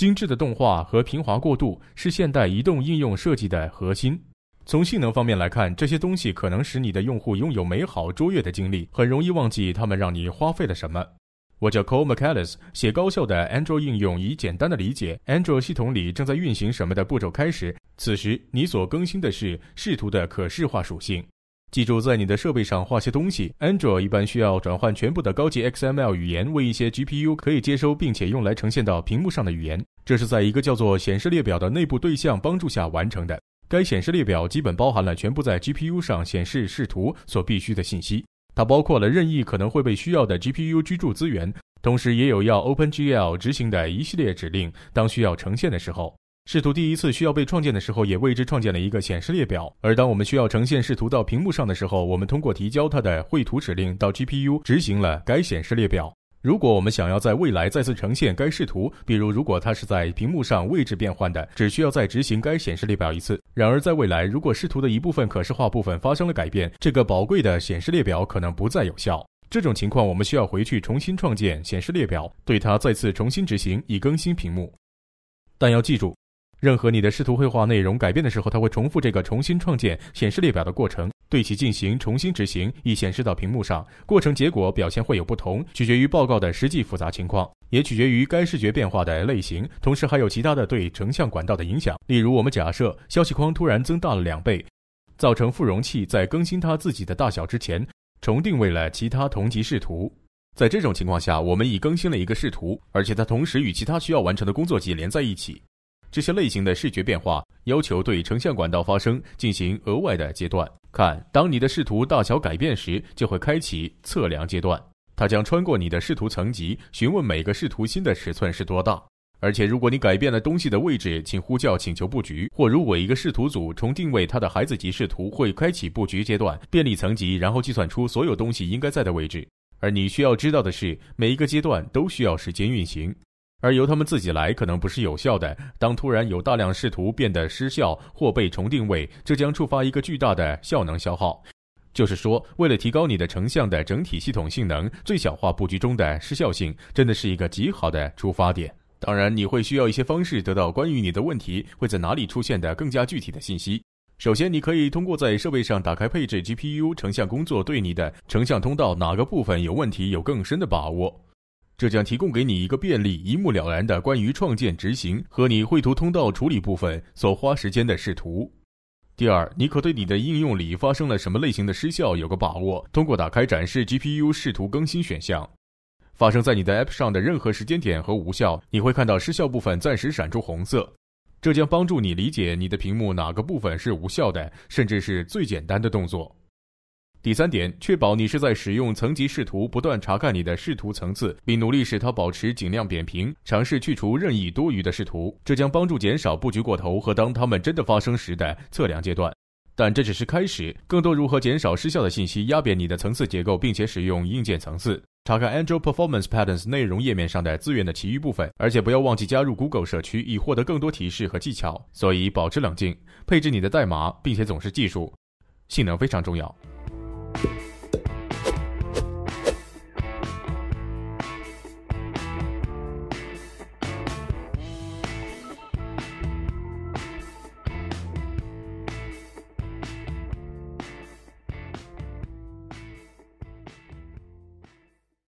精致的动画和平滑过渡是现代移动应用设计的核心。从性能方面来看，这些东西可能使你的用户拥有美好卓越的经历，很容易忘记他们让你花费了什么。我叫 Cole m c a l l i s 写高效的 Android 应用以简单的理解 Android 系统里正在运行什么的步骤开始。此时，你所更新的是视图的可视化属性。记住，在你的设备上画些东西。Android 一般需要转换全部的高级 XML 语言为一些 GPU 可以接收并且用来呈现到屏幕上的语言。这是在一个叫做显示列表的内部对象帮助下完成的。该显示列表基本包含了全部在 GPU 上显示视图所必须的信息。它包括了任意可能会被需要的 GPU 居住资源，同时也有要 OpenGL 执行的一系列指令。当需要呈现的时候。视图第一次需要被创建的时候，也为之创建了一个显示列表。而当我们需要呈现视图到屏幕上的时候，我们通过提交它的绘图指令到 GPU 执行了该显示列表。如果我们想要在未来再次呈现该视图，比如如果它是在屏幕上位置变换的，只需要再执行该显示列表一次。然而在未来，如果视图的一部分可视化部分发生了改变，这个宝贵的显示列表可能不再有效。这种情况，我们需要回去重新创建显示列表，对它再次重新执行以更新屏幕。但要记住。任何你的视图绘画内容改变的时候，它会重复这个重新创建显示列表的过程，对其进行重新执行以显示到屏幕上。过程结果表现会有不同，取决于报告的实际复杂情况，也取决于该视觉变化的类型，同时还有其他的对成像管道的影响。例如，我们假设消息框突然增大了两倍，造成副容器在更新它自己的大小之前，重定位了其他同级视图。在这种情况下，我们已更新了一个视图，而且它同时与其他需要完成的工作集连在一起。这些类型的视觉变化要求对成像管道发生进行额外的阶段。看，当你的视图大小改变时，就会开启测量阶段，它将穿过你的视图层级，询问每个视图新的尺寸是多大。而且，如果你改变了东西的位置，请呼叫请求布局。或如果一个视图组重定位它的孩子级视图，会开启布局阶段，便利层级，然后计算出所有东西应该在的位置。而你需要知道的是，每一个阶段都需要时间运行。而由他们自己来，可能不是有效的。当突然有大量视图变得失效或被重定位，这将触发一个巨大的效能消耗。就是说，为了提高你的成像的整体系统性能，最小化布局中的失效性，真的是一个极好的出发点。当然，你会需要一些方式得到关于你的问题会在哪里出现的更加具体的信息。首先，你可以通过在设备上打开配置 GPU 成像工作，对你的成像通道哪个部分有问题有更深的把握。这将提供给你一个便利、一目了然的关于创建、执行和你绘图通道处理部分所花时间的视图。第二，你可对你的应用里发生了什么类型的失效有个把握。通过打开“展示 GPU 视图更新”选项，发生在你的 App 上的任何时间点和无效，你会看到失效部分暂时闪出红色。这将帮助你理解你的屏幕哪个部分是无效的，甚至是最简单的动作。第三点，确保你是在使用层级视图，不断查看你的视图层次，并努力使它保持尽量扁平，尝试去除任意多余的视图。这将帮助减少布局过头和当它们真的发生时的测量阶段。但这只是开始。更多如何减少失效的信息，压扁你的层次结构，并且使用硬件层次。查看 Android Performance Patterns 内容页面上的资源的其余部分，而且不要忘记加入 Google 社区以获得更多提示和技巧。所以保持冷静，配置你的代码，并且总是技术性能非常重要。Bye.